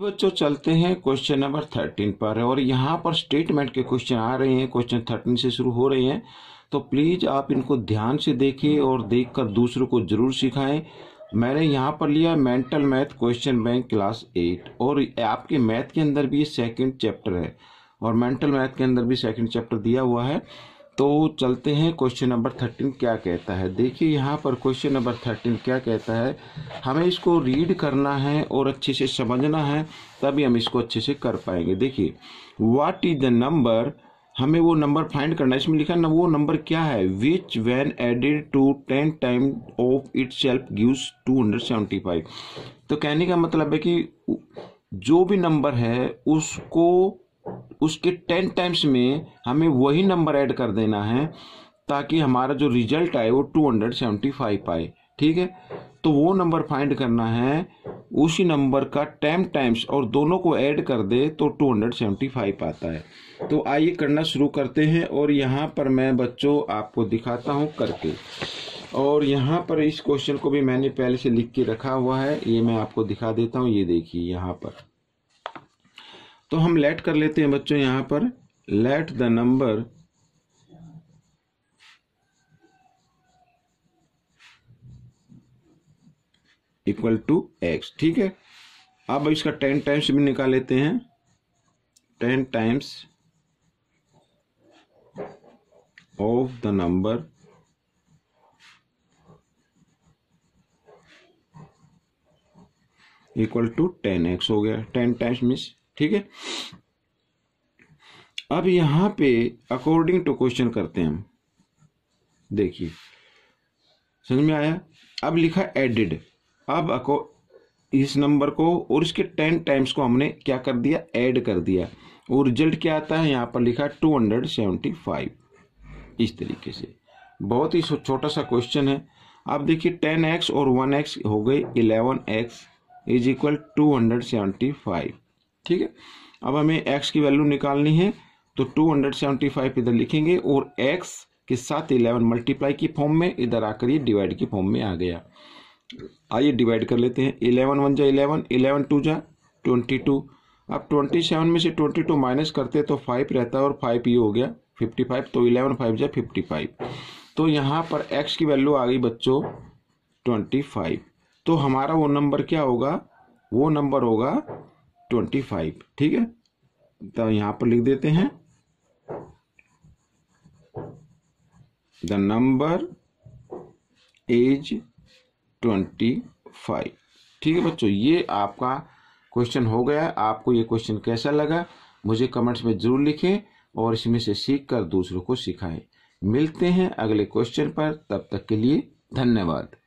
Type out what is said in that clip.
बच्चों चलते हैं क्वेश्चन नंबर थर्टीन पर और यहाँ पर स्टेटमेंट के क्वेश्चन आ रहे हैं क्वेश्चन थर्टीन से शुरू हो रहे हैं तो प्लीज़ आप इनको ध्यान से देखें और देखकर दूसरों को जरूर सिखाएं मैंने यहाँ पर लिया mental math question bank class eight और आपके मैथ के अंदर भी ये सेकेंड चैप्टर है और मेंटल मैथ के अंदर भी सेकेंड चैप्टर दिया हुआ है तो चलते हैं क्वेश्चन नंबर थर्टीन क्या कहता है देखिए यहाँ पर क्वेश्चन नंबर थर्टीन क्या कहता है हमें इसको रीड करना है और अच्छे से समझना है तभी हम इसको अच्छे से कर पाएंगे देखिए वाट इज द नंबर हमें वो नंबर फाइंड करना है इसमें लिखा ना वो नंबर क्या है which when added to ten time of itself gives two hundred seventy five तो कहने का मतलब है कि जो भी नंबर है उसको उसके टेन टाइम्स में हमें वही नंबर ऐड कर देना है ताकि हमारा जो रिजल्ट आए वो टू हंड्रेड सेवेंटी फाइव आए ठीक है तो वो नंबर फाइंड करना है उसी नंबर का टेन टाइम्स और दोनों को ऐड कर दे तो टू हंड्रेड सेवेंटी फाइव आता है तो आइए करना शुरू करते हैं और यहाँ पर मैं बच्चों आपको दिखाता हूँ करके और यहाँ पर इस क्वेश्चन को भी मैंने पहले से लिख के रखा हुआ है ये मैं आपको दिखा देता हूँ ये देखिए यहाँ पर तो हम लेट कर लेते हैं बच्चों यहां पर let the number equal to x ठीक है अब इसका टेन टाइम्स भी निकाल लेते हैं ten times of the number equal to ten x हो गया टेन टाइम्स मिस ठीक है अब यहां पे अकॉर्डिंग टू क्वेश्चन करते हैं हम देखिए समझ में आया अब लिखा एडिड अब अको इस नंबर को और इसके टेन टाइम्स को हमने क्या कर दिया ऐड कर दिया और रिजल्ट क्या आता है यहाँ पर लिखा टू हंड्रेड सेवेंटी फाइव इस तरीके से बहुत ही छोटा सा क्वेश्चन है अब देखिए टेन एक्स और वन एक्स हो गई eleven x is equal to hundred seventy five ठीक है अब हमें एक्स की वैल्यू निकालनी है तो 275 इधर लिखेंगे और एक्स के साथ 11 मल्टीप्लाई की फॉर्म में इधर आकर ये डिवाइड की फॉर्म में आ गया आइए डिवाइड कर लेते हैं इलेवन वन जा इलेवन इलेवन टू जा ट्वेंटी टू अब ट्वेंटी सेवन में से ट्वेंटी टू माइनस करते तो फाइव रहता है और फाइव ये हो गया फिफ्टी फाइव तो इलेवन फाइव जा फिफ्टी फाइव तो यहाँ पर एक्स की वैल्यू आ गई बच्चों ट्वेंटी फाइव तो हमारा वो नंबर क्या होगा वो नंबर होगा ट्वेंटी फाइव ठीक है तो यहां पर लिख देते हैं the number as twenty five ठीक है बच्चों ये आपका क्वेश्चन हो गया आपको ये क्वेश्चन कैसा लगा मुझे कमेंट्स में जरूर लिखें और इसमें से सीख कर दूसरों को सिखाएं मिलते हैं अगले क्वेश्चन पर तब तक के लिए धन्यवाद